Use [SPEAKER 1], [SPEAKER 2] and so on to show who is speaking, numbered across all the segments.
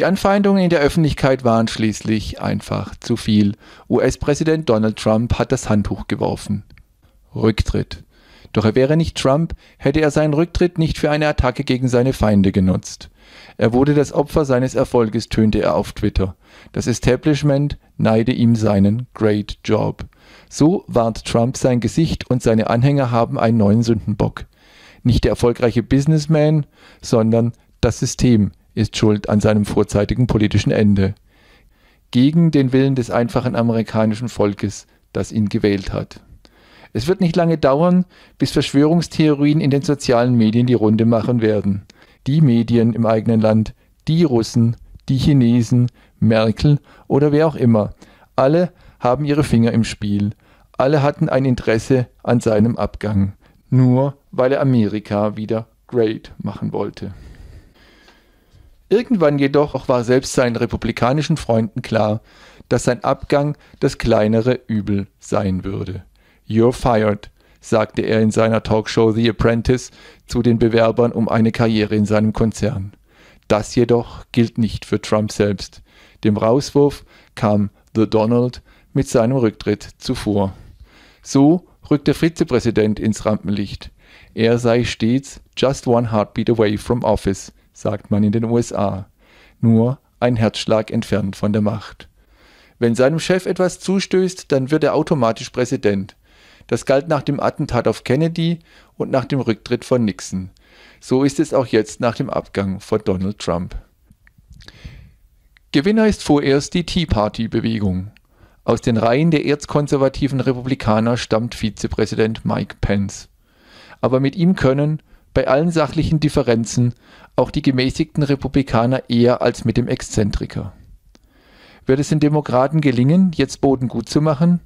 [SPEAKER 1] Die Anfeindungen in der Öffentlichkeit waren schließlich einfach zu viel. US-Präsident Donald Trump hat das Handtuch geworfen. Rücktritt. Doch er wäre nicht Trump, hätte er seinen Rücktritt nicht für eine Attacke gegen seine Feinde genutzt. Er wurde das Opfer seines Erfolges, tönte er auf Twitter. Das Establishment neide ihm seinen Great Job. So warnt Trump sein Gesicht und seine Anhänger haben einen neuen Sündenbock. Nicht der erfolgreiche Businessman, sondern das System, ist schuld an seinem vorzeitigen politischen Ende. Gegen den Willen des einfachen amerikanischen Volkes, das ihn gewählt hat. Es wird nicht lange dauern, bis Verschwörungstheorien in den sozialen Medien die Runde machen werden. Die Medien im eigenen Land, die Russen, die Chinesen, Merkel oder wer auch immer. Alle haben ihre Finger im Spiel. Alle hatten ein Interesse an seinem Abgang. Nur weil er Amerika wieder great machen wollte. Irgendwann jedoch war selbst seinen republikanischen Freunden klar, dass sein Abgang das kleinere Übel sein würde. You're fired, sagte er in seiner Talkshow The Apprentice zu den Bewerbern um eine Karriere in seinem Konzern. Das jedoch gilt nicht für Trump selbst. Dem Rauswurf kam The Donald mit seinem Rücktritt zuvor. So rückt der Vizepräsident ins Rampenlicht. Er sei stets just one heartbeat away from office, sagt man in den USA, nur ein Herzschlag entfernt von der Macht. Wenn seinem Chef etwas zustößt, dann wird er automatisch Präsident. Das galt nach dem Attentat auf Kennedy und nach dem Rücktritt von Nixon. So ist es auch jetzt nach dem Abgang von Donald Trump. Gewinner ist vorerst die Tea Party-Bewegung. Aus den Reihen der erzkonservativen Republikaner stammt Vizepräsident Mike Pence. Aber mit ihm können bei allen sachlichen Differenzen auch die gemäßigten Republikaner eher als mit dem Exzentriker. Wird es den Demokraten gelingen, jetzt Boden gut zu machen?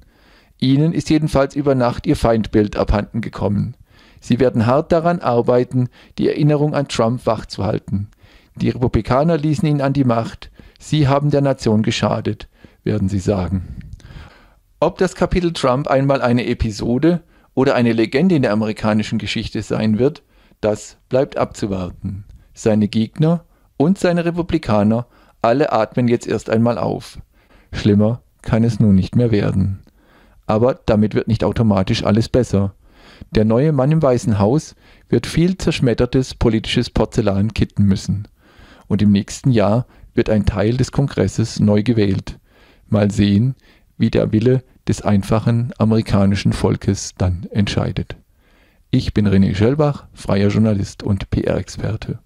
[SPEAKER 1] Ihnen ist jedenfalls über Nacht ihr Feindbild abhanden gekommen. Sie werden hart daran arbeiten, die Erinnerung an Trump wachzuhalten. Die Republikaner ließen ihn an die Macht. Sie haben der Nation geschadet, werden sie sagen. Ob das Kapitel Trump einmal eine Episode oder eine Legende in der amerikanischen Geschichte sein wird, das bleibt abzuwarten. Seine Gegner und seine Republikaner alle atmen jetzt erst einmal auf. Schlimmer kann es nun nicht mehr werden. Aber damit wird nicht automatisch alles besser. Der neue Mann im Weißen Haus wird viel zerschmettertes politisches Porzellan kitten müssen. Und im nächsten Jahr wird ein Teil des Kongresses neu gewählt. Mal sehen, wie der Wille des einfachen amerikanischen Volkes dann entscheidet. Ich bin René Schellbach, freier Journalist und PR-Experte.